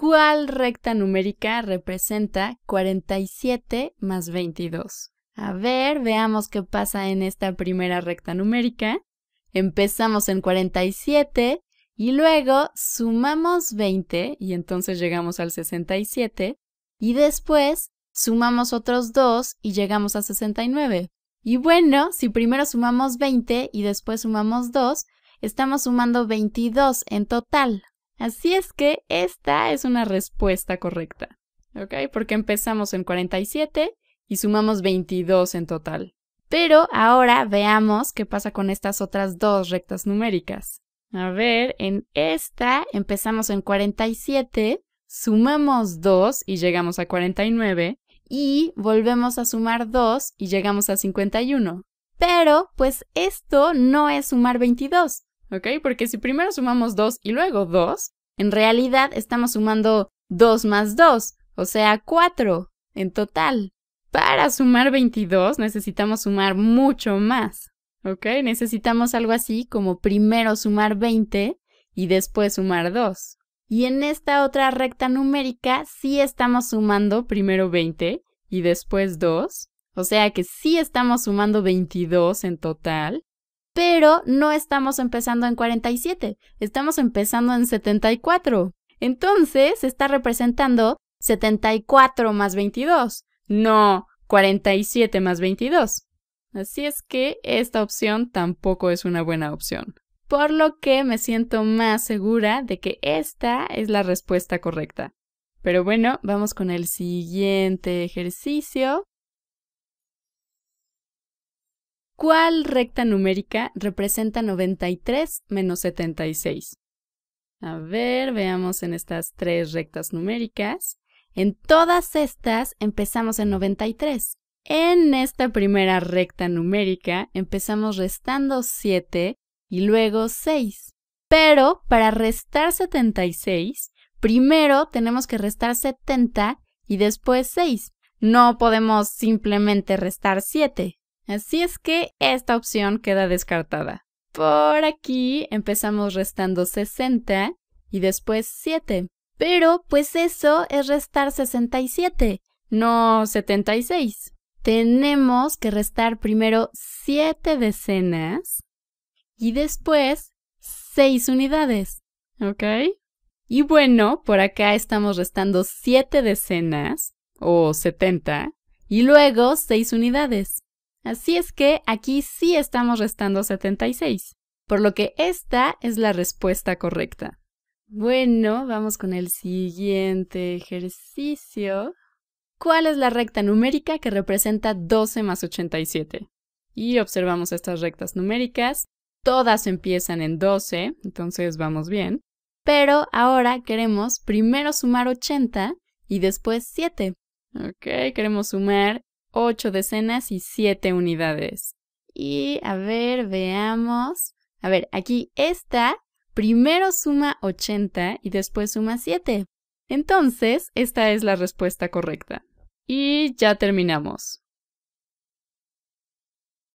¿Cuál recta numérica representa 47 más 22? A ver, veamos qué pasa en esta primera recta numérica. Empezamos en 47 y luego sumamos 20 y entonces llegamos al 67 y después sumamos otros 2 y llegamos a 69. Y bueno, si primero sumamos 20 y después sumamos 2, estamos sumando 22 en total, Así es que esta es una respuesta correcta, ¿ok? Porque empezamos en 47 y sumamos 22 en total. Pero ahora veamos qué pasa con estas otras dos rectas numéricas. A ver, en esta empezamos en 47, sumamos 2 y llegamos a 49 y volvemos a sumar 2 y llegamos a 51. Pero, pues esto no es sumar 22, ¿ok? Porque si primero sumamos 2 y luego 2, en realidad estamos sumando 2 más 2, o sea, 4 en total. Para sumar 22 necesitamos sumar mucho más, ¿ok? Necesitamos algo así como primero sumar 20 y después sumar 2. Y en esta otra recta numérica sí estamos sumando primero 20 y después 2, o sea que sí estamos sumando 22 en total, pero no estamos empezando en 47, estamos empezando en 74. Entonces está representando 74 más 22, no 47 más 22. Así es que esta opción tampoco es una buena opción. Por lo que me siento más segura de que esta es la respuesta correcta. Pero bueno, vamos con el siguiente ejercicio. ¿Cuál recta numérica representa 93 menos 76? A ver, veamos en estas tres rectas numéricas. En todas estas empezamos en 93. En esta primera recta numérica empezamos restando 7 y luego 6. Pero para restar 76, primero tenemos que restar 70 y después 6. No podemos simplemente restar 7, Así es que esta opción queda descartada. Por aquí empezamos restando 60 y después 7. Pero pues eso es restar 67, no 76. Tenemos que restar primero 7 decenas y después 6 unidades. ¿Ok? Y bueno, por acá estamos restando 7 decenas o 70 y luego 6 unidades. Así es que aquí sí estamos restando 76, por lo que esta es la respuesta correcta. Bueno, vamos con el siguiente ejercicio. ¿Cuál es la recta numérica que representa 12 más 87? Y observamos estas rectas numéricas. Todas empiezan en 12, entonces vamos bien. Pero ahora queremos primero sumar 80 y después 7. Ok, queremos sumar 8 decenas y 7 unidades. Y a ver, veamos. A ver, aquí esta primero suma 80 y después suma 7. Entonces, esta es la respuesta correcta. Y ya terminamos.